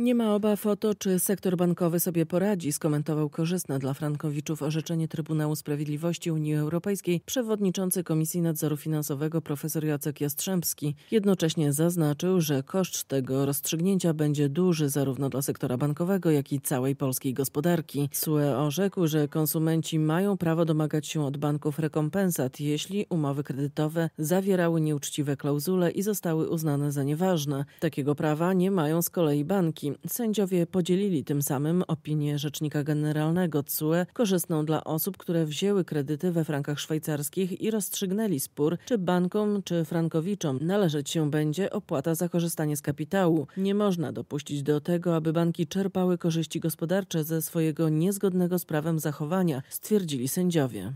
Nie ma obaw o to, czy sektor bankowy sobie poradzi, skomentował korzystne dla frankowiczów orzeczenie Trybunału Sprawiedliwości Unii Europejskiej przewodniczący Komisji Nadzoru Finansowego profesor Jacek Jastrzębski. Jednocześnie zaznaczył, że koszt tego rozstrzygnięcia będzie duży zarówno dla sektora bankowego, jak i całej polskiej gospodarki. SUE orzekł, że konsumenci mają prawo domagać się od banków rekompensat, jeśli umowy kredytowe zawierały nieuczciwe klauzule i zostały uznane za nieważne. Takiego prawa nie mają z kolei banki. Sędziowie podzielili tym samym opinię rzecznika generalnego CUE korzystną dla osób, które wzięły kredyty we frankach szwajcarskich i rozstrzygnęli spór, czy bankom czy frankowiczom należeć się będzie opłata za korzystanie z kapitału. Nie można dopuścić do tego, aby banki czerpały korzyści gospodarcze ze swojego niezgodnego z prawem zachowania, stwierdzili sędziowie.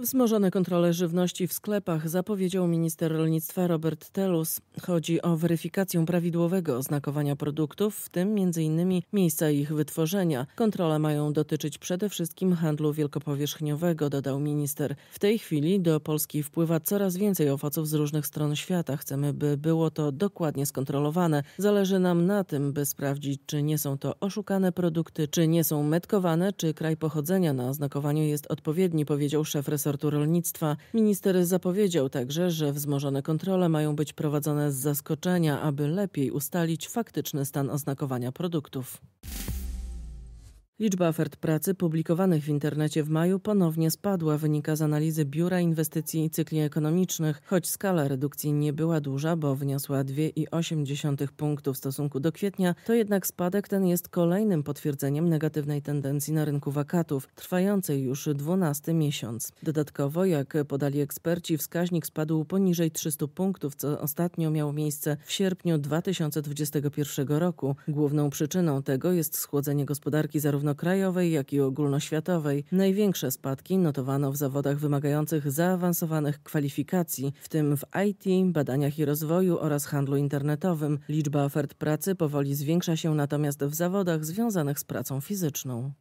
Wzmożone kontrole żywności w sklepach zapowiedział minister rolnictwa Robert Telus. Chodzi o weryfikację prawidłowego oznakowania produktów, w tym m.in. miejsca ich wytworzenia. Kontrole mają dotyczyć przede wszystkim handlu wielkopowierzchniowego, dodał minister. W tej chwili do Polski wpływa coraz więcej owoców z różnych stron świata. Chcemy, by było to dokładnie skontrolowane. Zależy nam na tym, by sprawdzić, czy nie są to oszukane produkty, czy nie są metkowane, czy kraj pochodzenia na oznakowaniu jest odpowiedni, powiedział szef resortu resortu rolnictwa. Minister zapowiedział także, że wzmożone kontrole mają być prowadzone z zaskoczenia, aby lepiej ustalić faktyczny stan oznakowania produktów. Liczba ofert pracy publikowanych w internecie w maju ponownie spadła, wynika z analizy Biura Inwestycji i Cykli Ekonomicznych, choć skala redukcji nie była duża, bo wyniosła 2,8 punktu w stosunku do kwietnia, to jednak spadek ten jest kolejnym potwierdzeniem negatywnej tendencji na rynku wakatów, trwającej już 12 miesiąc. Dodatkowo, jak podali eksperci, wskaźnik spadł poniżej 300 punktów, co ostatnio miało miejsce w sierpniu 2021 roku. Główną przyczyną tego jest schłodzenie gospodarki zarówno zarówno krajowej, jak i ogólnoświatowej. Największe spadki notowano w zawodach wymagających zaawansowanych kwalifikacji, w tym w IT, badaniach i rozwoju oraz handlu internetowym. Liczba ofert pracy powoli zwiększa się natomiast w zawodach związanych z pracą fizyczną.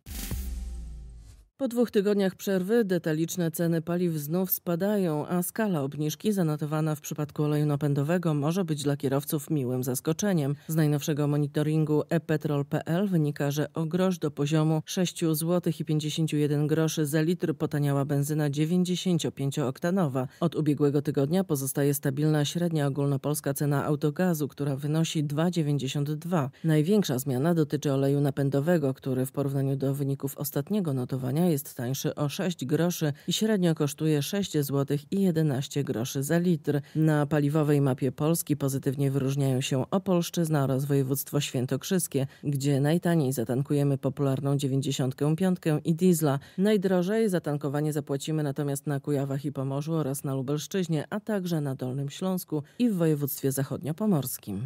Po dwóch tygodniach przerwy detaliczne ceny paliw znów spadają, a skala obniżki zanotowana w przypadku oleju napędowego może być dla kierowców miłym zaskoczeniem. Z najnowszego monitoringu epetrol.pl wynika, że o grosz do poziomu 6,51 zł za litr potaniała benzyna 95-oktanowa. Od ubiegłego tygodnia pozostaje stabilna średnia ogólnopolska cena autogazu, która wynosi 2,92. Największa zmiana dotyczy oleju napędowego, który w porównaniu do wyników ostatniego notowania jest tańszy o 6 groszy i średnio kosztuje 6 zł i 11 groszy za litr. Na paliwowej mapie Polski pozytywnie wyróżniają się Opolszczyzna oraz województwo świętokrzyskie, gdzie najtaniej zatankujemy popularną 95 i diesla. Najdrożej zatankowanie zapłacimy natomiast na Kujawach i Pomorzu oraz na Lubelszczyźnie, a także na Dolnym Śląsku i w województwie zachodniopomorskim.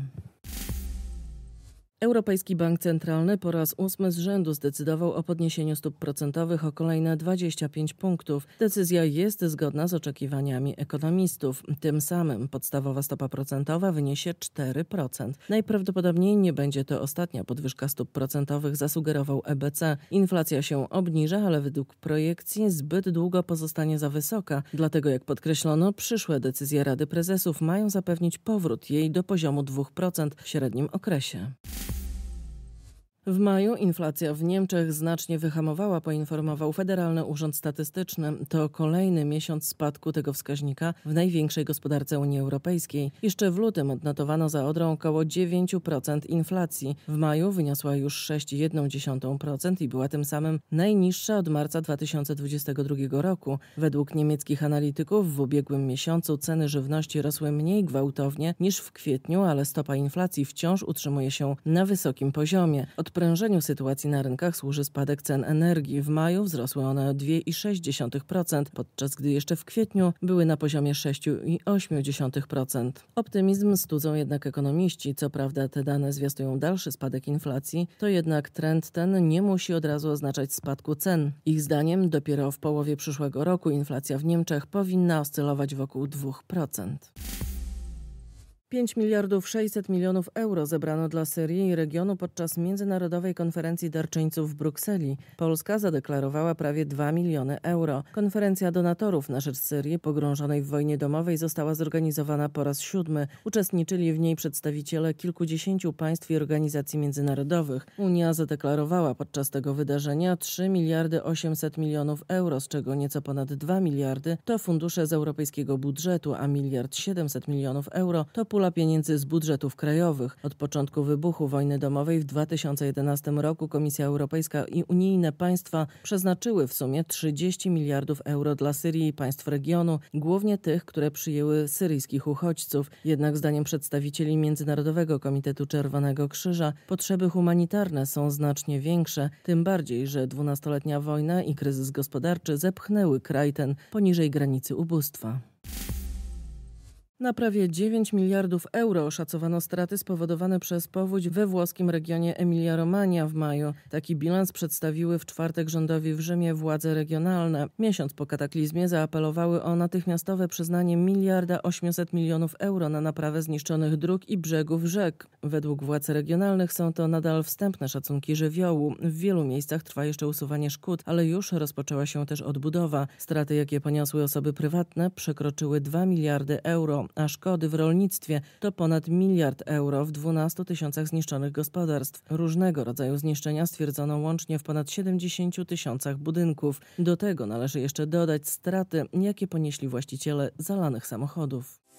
Europejski Bank Centralny po raz ósmy z rzędu zdecydował o podniesieniu stóp procentowych o kolejne 25 punktów. Decyzja jest zgodna z oczekiwaniami ekonomistów. Tym samym podstawowa stopa procentowa wyniesie 4%. Najprawdopodobniej nie będzie to ostatnia podwyżka stóp procentowych, zasugerował EBC. Inflacja się obniża, ale według projekcji zbyt długo pozostanie za wysoka. Dlatego, jak podkreślono, przyszłe decyzje Rady Prezesów mają zapewnić powrót jej do poziomu 2% w średnim okresie. W maju inflacja w Niemczech znacznie wyhamowała, poinformował Federalny Urząd Statystyczny. To kolejny miesiąc spadku tego wskaźnika w największej gospodarce Unii Europejskiej. Jeszcze w lutym odnotowano za Odrą około 9% inflacji. W maju wyniosła już 6,1% i była tym samym najniższa od marca 2022 roku. Według niemieckich analityków w ubiegłym miesiącu ceny żywności rosły mniej gwałtownie niż w kwietniu, ale stopa inflacji wciąż utrzymuje się na wysokim poziomie. Od Odprężeniu sytuacji na rynkach służy spadek cen energii. W maju wzrosły one o 2,6%, podczas gdy jeszcze w kwietniu były na poziomie 6,8%. Optymizm studzą jednak ekonomiści. Co prawda te dane zwiastują dalszy spadek inflacji, to jednak trend ten nie musi od razu oznaczać spadku cen. Ich zdaniem dopiero w połowie przyszłego roku inflacja w Niemczech powinna oscylować wokół 2%. 5 miliardów 600 milionów euro zebrano dla Syrii i regionu podczas Międzynarodowej Konferencji Darczyńców w Brukseli. Polska zadeklarowała prawie 2 miliony euro. Konferencja donatorów na rzecz Syrii pogrążonej w wojnie domowej została zorganizowana po raz siódmy. Uczestniczyli w niej przedstawiciele kilkudziesięciu państw i organizacji międzynarodowych. Unia zadeklarowała podczas tego wydarzenia 3 miliardy 800 milionów euro, z czego nieco ponad 2 miliardy to fundusze z europejskiego budżetu, a miliard 700 milionów euro to pula pula pieniędzy z budżetów krajowych. Od początku wybuchu wojny domowej w 2011 roku Komisja Europejska i unijne państwa przeznaczyły w sumie 30 miliardów euro dla Syrii i państw regionu, głównie tych, które przyjęły syryjskich uchodźców. Jednak zdaniem przedstawicieli Międzynarodowego Komitetu Czerwonego Krzyża potrzeby humanitarne są znacznie większe, tym bardziej, że dwunastoletnia wojna i kryzys gospodarczy zepchnęły kraj ten poniżej granicy ubóstwa. Na prawie 9 miliardów euro oszacowano straty spowodowane przez powódź we włoskim regionie Emilia-Romagna w maju. Taki bilans przedstawiły w czwartek rządowi w Rzymie władze regionalne. Miesiąc po kataklizmie zaapelowały o natychmiastowe przyznanie miliarda 800 milionów euro na naprawę zniszczonych dróg i brzegów rzek. Według władz regionalnych są to nadal wstępne szacunki żywiołu. W wielu miejscach trwa jeszcze usuwanie szkód, ale już rozpoczęła się też odbudowa. Straty, jakie poniosły osoby prywatne, przekroczyły 2 miliardy euro a szkody w rolnictwie to ponad miliard euro w 12 tysiącach zniszczonych gospodarstw. Różnego rodzaju zniszczenia stwierdzono łącznie w ponad 70 tysiącach budynków. Do tego należy jeszcze dodać straty, jakie ponieśli właściciele zalanych samochodów.